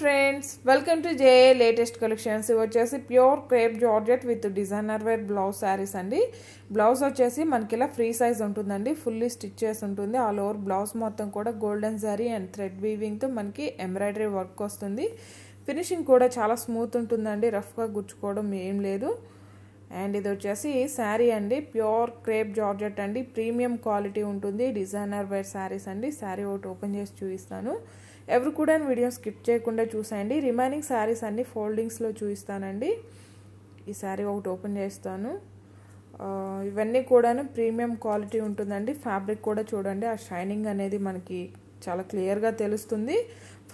friends welcome to J latest collections ఇవి వచ్చేసి pure crepe georgette with designer wear blouse saris అండి blouse వచ్చేసి మనకి ఇలా ఫ్రీ సైజ్ ఉంటుందండి ఫుల్లీ స్టిచ్ చేసి ఉంటుంది ఆల్ ఓవర్ బ్లౌజ్ మొత్తం కూడా గోల్డెన్ శారీ అండ్ థ్రెడ్ వీవింగ్తో మనకి ఎంబ్రాయిడరీ వర్క్ వస్తుంది ఫినిషింగ్ కూడా చాలా స్మూత్ ఉంటుందండి రఫ్గా గుచ్చుకోవడం ఏం లేదు అండ్ ఇది వచ్చేసి శారీ అండి ప్యూర్ క్రేప్ జార్జెట్ అండి ప్రీమియం క్వాలిటీ ఉంటుంది డిజైనర్ వేర్ శారీస్ అండి శారీ ఒకటి ఓపెన్ చేసి చూపిస్తాను ఎవరు కూడా వీడియో స్కిప్ చేయకుండా చూసాయండి రిమైనింగ్ శారీస్ అన్ని ఫోల్డింగ్స్లో చూపిస్తానండి ఈ శారీ ఒకటి ఓపెన్ చేస్తాను ఇవన్నీ కూడాను ప్రీమియం క్వాలిటీ ఉంటుందండి ఫ్యాబ్రిక్ కూడా చూడండి ఆ షైనింగ్ అనేది మనకి చాలా క్లియర్గా తెలుస్తుంది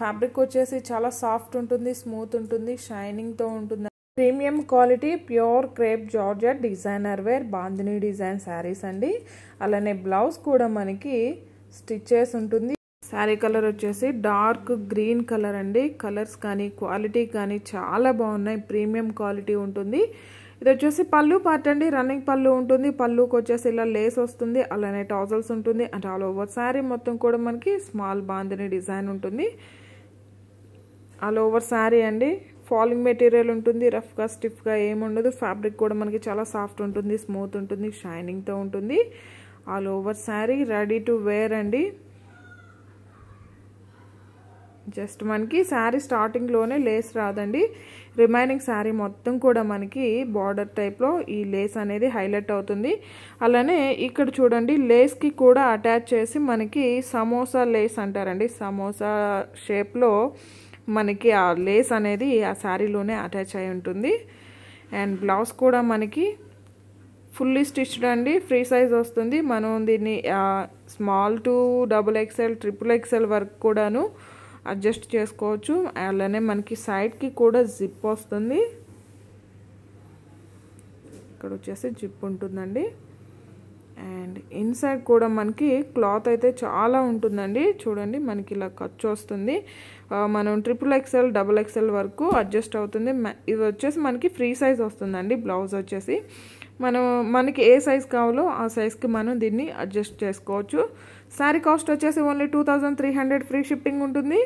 ఫ్యాబ్రిక్ వచ్చేసి చాలా సాఫ్ట్ ఉంటుంది స్మూత్ ఉంటుంది షైనింగ్తో ఉంటుంది premium quality pure crepe georgette designer wear bandhani design saris అండి అలానే బ్లౌజ్ కూడా మనకి స్టిచ్చెస్ ఉంటుంది శారీ కలర్ వచ్చేసి డార్క్ గ్రీన్ కలర్ అండి కలర్స్ కానీ క్వాలిటీ కానీ చాలా బాగున్నాయి ప్రీమియం క్వాలిటీ ఉంటుంది ఇది వచ్చేసి పళ్ళు పార్ట్ అండి రన్నింగ్ పళ్ళు ఉంటుంది పళ్ళుకి వచ్చేసి ఇలా లేస్ వస్తుంది అలానే టాజల్స్ ఉంటుంది అండ్ ఆల్ ఓవర్ శారీ మొత్తం కూడా మనకి స్మాల్ బాందిని డిజైన్ ఉంటుంది ఆల్ ఓవర్ శారీ అండి ఫాలింగ్ మెటీరియల్ ఉంటుంది రఫ్గా స్టిఫ్గా ఏముండదు ఫ్యాబ్రిక్ కూడా మనకి చాలా సాఫ్ట్ ఉంటుంది స్మూత్ ఉంటుంది షైనింగ్తో ఉంటుంది all over sari ready to wear అండి జస్ట్ మనకి శారీ స్టార్టింగ్లోనే లేస్ రాదండి రిమైనింగ్ శారీ మొత్తం కూడా మనకి బార్డర్ టైప్లో ఈ లేస్ అనేది హైలైట్ అవుతుంది అలానే ఇక్కడ చూడండి లేస్కి కూడా అటాచ్ చేసి మనకి సమోసా లేస్ అంటారండి సమోసా షేప్లో మనకి ఆ లేస్ అనేది ఆ శారీలోనే అటాచ్ అయి ఉంటుంది అండ్ బ్లౌజ్ కూడా మనకి ఫుల్లీ స్టిచ్డ్ అండి ఫ్రీ సైజ్ వస్తుంది మనం దీన్ని small to double XL triple XL వరకు కూడాను అడ్జస్ట్ చేసుకోవచ్చు అలానే మనకి సైడ్కి కూడా జిప్ వస్తుంది ఇక్కడ వచ్చేసి జిప్ ఉంటుందండి అండ్ ఇన్సైడ్ కూడా మనకి క్లాత్ అయితే చాలా ఉంటుందండి చూడండి మనకి ఇలా ఖర్చు వస్తుంది మనం ట్రిపుల్ ఎక్స్ఎల్ డబుల్ ఎక్స్ఎల్ వరకు అడ్జస్ట్ అవుతుంది ఇది వచ్చేసి మనకి ఫ్రీ సైజ్ వస్తుందండి బ్లౌజ్ వచ్చేసి మనం మనకి ఏ సైజ్ కావాలో ఆ సైజ్కి మనం దీన్ని అడ్జస్ట్ చేసుకోవచ్చు శారీ కాస్ట్ వచ్చేసి only two three hundred free shipping ఉంటుంది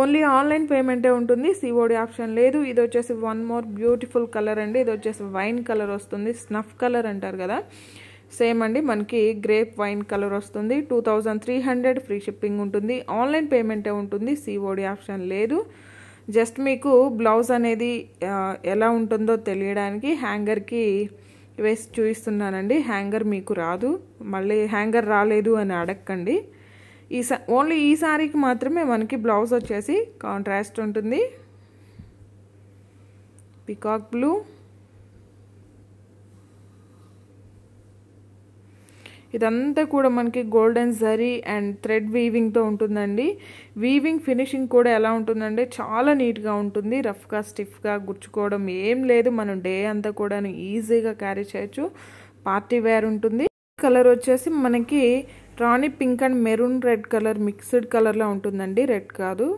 ఓన్లీ ఆన్లైన్ పేమెంటే ఉంటుంది సిఓడి ఆప్షన్ లేదు ఇది వచ్చేసి వన్ మోర్ బ్యూటిఫుల్ కలర్ అండి ఇది వచ్చేసి వైన్ కలర్ వస్తుంది స్నఫ్ కలర్ అంటారు కదా సేమ్ అండి మనకి గ్రేప్ వైన్ కలర్ వస్తుంది two thousand three hundred free shipping ఉంటుంది ఆన్లైన్ పేమెంటే ఉంటుంది సిఓడి ఆప్షన్ లేదు జస్ట్ మీకు బ్లౌజ్ అనేది ఎలా ఉంటుందో తెలియడానికి హ్యాంగర్కి వేసి చూపిస్తున్నానండి హ్యాంగర్ మీకు రాదు మళ్ళీ హ్యాంగర్ రాలేదు అని అడగండి ఈ ఓన్లీ ఈ శారీకి మాత్రమే మనకి బ్లౌజ్ వచ్చేసి కాంట్రాస్ట్ ఉంటుంది పికాక్ బ్లూ ఇదంతా కూడా మనకి గోల్డెన్ జరీ అండ్ థ్రెడ్ వీవింగ్తో ఉంటుందండి వీవింగ్ ఫినిషింగ్ కూడా ఎలా ఉంటుందంటే చాలా నీట్గా ఉంటుంది రఫ్గా స్టిఫ్గా గుచ్చుకోవడం ఏం లేదు మనం డే అంతా కూడా ఈజీగా క్యారీ చేయొచ్చు పార్టీ వేర్ ఉంటుంది కలర్ వచ్చేసి మనకి rani pink and maroon red colour mixed కలర్లో ఉంటుందండి రెడ్ కాదు